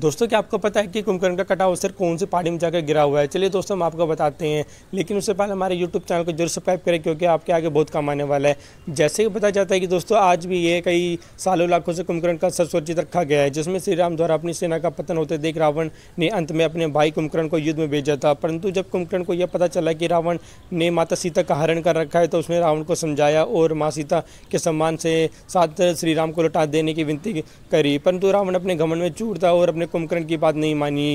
दोस्तों क्या आपको पता है कि कुंभकर्ण का कटाव सिर कौन से पहाड़ी में जाकर गिरा हुआ है चलिए दोस्तों हम आपको बताते हैं लेकिन उससे पहले हमारे यूट्यूब चैनल को जरूर सब्सक्राइब करें क्योंकि आपके आगे बहुत काम आने वाला है जैसे ही बताया जाता है कि दोस्तों आज भी ये कई सालों लाखों से कुंभकर्ण का सरस्वर्जित रखा गया है जिसमें श्री राम द्वारा अपनी सेना का पतन होते देख रावण ने अंत में अपने भाई कुंभकर्ण को युद्ध में भेजा था परंतु जब कुंभकर्ण को यह पता चला कि रावण ने माता सीता का हरण कर रखा है तो उसने रावण को समझाया और माँ सीता के सम्मान से साथ श्री राम को लौटा देने की विनती करी परंतु रावण अपने घमन में चूर था और अपने कुंभकर्ण की बात नहीं मानी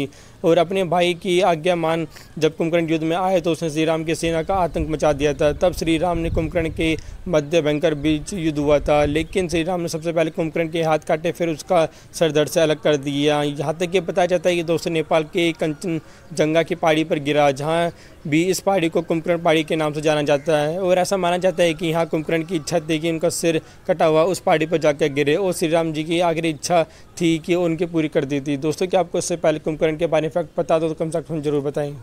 और अपने भाई की आज्ञा मान जब कुमकरण युद्ध में आए तो उसने श्री राम की सेना का आतंक मचा दिया था तब श्री राम ने कुमकरण के मध्य भयंकर बीच युद्ध हुआ था लेकिन श्री राम ने सबसे पहले कुंभकर्ण के हाथ काटे फिर उसका सर धड़ से अलग कर दिया यहाँ तक ये पता जाता है कि दोस्तों नेपाल के कंचन जंगा की पहाड़ी पर गिरा जहाँ भी इस पहाड़ी को कुमकरण पहाड़ी के नाम से जाना जाता है और ऐसा माना जाता है कि यहाँ कुमकरण की इच्छा थी कि उनका सिर कटा हुआ उस पहाड़ी पर जाकर गिरे और श्री राम जी की आखिरी इच्छा थी कि उनके पूरी कर दी थी दोस्तों क्या आपको इससे पहले कुंभकर्ण के बारे में फैक्ट पता दो तो कम से कम जरूर बताएं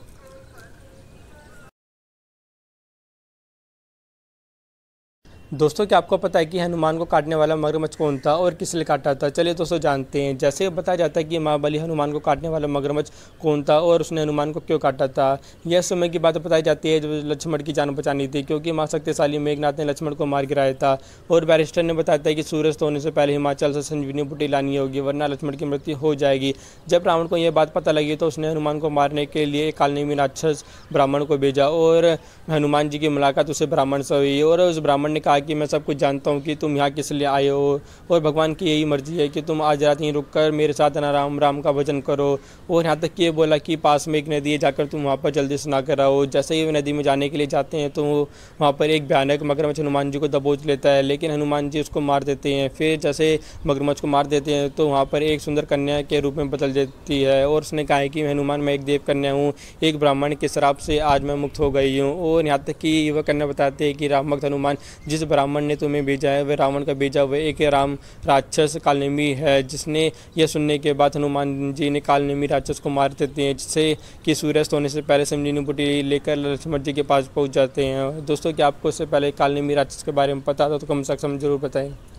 दोस्तों क्या आपको पता है कि हनुमान को काटने वाला मगरमच्छ कौन था और किस लिए काटा था चलिए दोस्तों जानते हैं जैसे बताया जाता है कि महाबली हनुमान को काटने वाला मगरमच्छ कौन था और उसने हनुमान को क्यों काटा था यह समय की बात बताई जाती है जब लक्ष्मण की जान बचानी थी क्योंकि माँ शक्तिशाली मेघनाथ ने लक्ष्मण को मार गिराया था और बैरिस्टर ने बताया था कि सूर्यास्त तो होने से पहले हिमाचल से संजीवनी बुटी लानी होगी वरना लक्ष्मण की मृत्यु हो जाएगी जब रावण को यह बात पता लगी तो उसने हनुमान को मारने के लिए एक मीनाक्षस ब्राह्मण को भेजा और हनुमान जी की मुलाकात उसे ब्राह्मण से हुई और उस ब्राह्मण ने कहा था कि मैं सब कुछ जानता हूँ कि तुम यहाँ किस लिए आए हो और भगवान की यही मर्ज़ी है कि तुम आज रात यहीं रुक मेरे साथ ना राम राम का भजन करो और यहाँ तक कि ये बोला कि पास में एक नदी है जाकर तुम वहाँ पर जल्दी कर आओ जैसे ही नदी में जाने के लिए जाते हैं तो वहाँ पर एक भयानक मगरमच्छ हनुमान जी को दबोच लेता है लेकिन हनुमान जी उसको मार देते हैं फिर जैसे मगरमच्छ को मार देते हैं तो वहाँ पर एक सुंदर कन्या के रूप में बदल देती है और उसने कहा है कि हनुमान मैं एक देव कन्या हूँ एक ब्राह्मण के शराब से आज मैं मुक्त हो गई हूँ और यहाँ तक कि वह कन्या बताते हैं कि राम भक्त हनुमान जिस ब्राह्मण ने तुम्हें भेजा है वह रावण का भेजा हुआ एक राम राक्षस कालनेमी है जिसने यह सुनने के बाद हनुमान जी ने कालनेमी राक्षस को मार देते हैं जिससे कि सूर्यास्त होने से पहले संजीवनी बुटी लेकर लक्ष्मण जी के पास पहुँच जाते हैं दोस्तों क्या आपको इससे पहले कालनेमी राक्षस के बारे में पता था तो कम से कम जरूर बताएँ